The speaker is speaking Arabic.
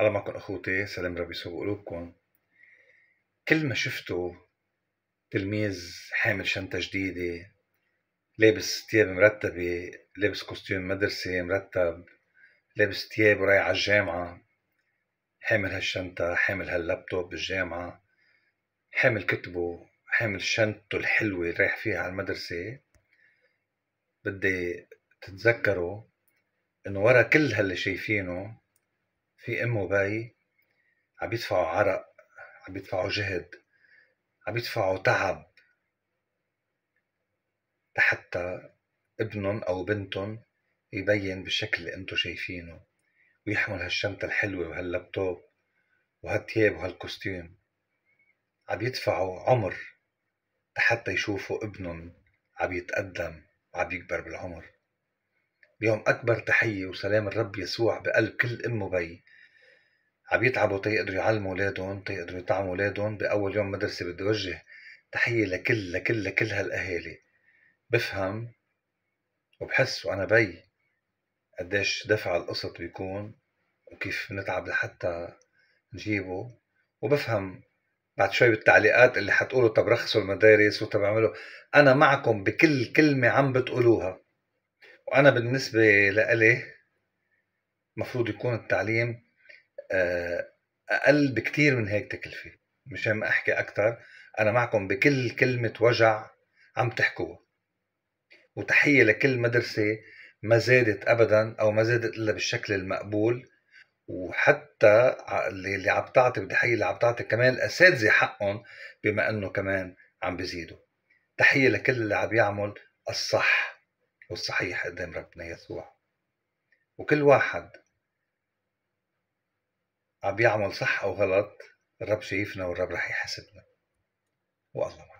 الله معكم أخوتي سلام ربي يسوق قلوبكم كل ما شفتوا تلميذ حامل شنطة جديدة لابس تياب مرتبة لابس كوستيوم مدرسي مرتب لابس تياب ورايح على الجامعة حامل هالشنطة حامل هاللابتوب بالجامعة حامل كتبه حامل شنطته الحلوة اللي رايح فيها على المدرسة بدي تتذكروا انه ورا كل هاللي شايفينه في ام وبي عم يدفعوا عرق عم يدفعوا جهد عم يدفعوا تعب لحتى ابنهم او بنتهم يبين بالشكل اللي انتم شايفينه ويحمل هالشنطة الحلوة وهاللابتوب وهالتياب وهالكوستيم عم يدفعوا عمر لحتى يشوفوا ابنهم عم يتقدم وعم يكبر بالعمر اليوم أكبر تحية وسلام الرب يسوع بقلب كل أم وبي عم يتعبوا تيقدروا يعلموا اولادهم تيقدروا يطعموا اولادهم باول يوم مدرسه بدي اوجه تحيه لكل لكل لكل هالاهالي بفهم وبحس وانا بي قديش دفع القسط بيكون وكيف نتعب لحتى نجيبه وبفهم بعد شوي بالتعليقات اللي حتقولوا طب رخصوا المدارس وطب اعملوا انا معكم بكل كلمه عم بتقولوها وانا بالنسبه لإلي المفروض يكون التعليم آه، اقل بكثير من هيك تكلفه مشان ما احكي اكثر انا معكم بكل كلمه وجع عم تحكوها وتحيه لكل مدرسه ما زادت ابدا او ما زادت الا بالشكل المقبول وحتى اللي عم تعطي بدي احيي اللي عم تعطي كمان الاساتذه حقهم بما انه كمان عم بيزيدوا تحيه لكل اللي عم يعمل الصح والصحيح قدام ربنا يسوع وكل واحد عم يعمل صح أو غلط الرب شايفنا والرب رح يحاسبنا والله معنا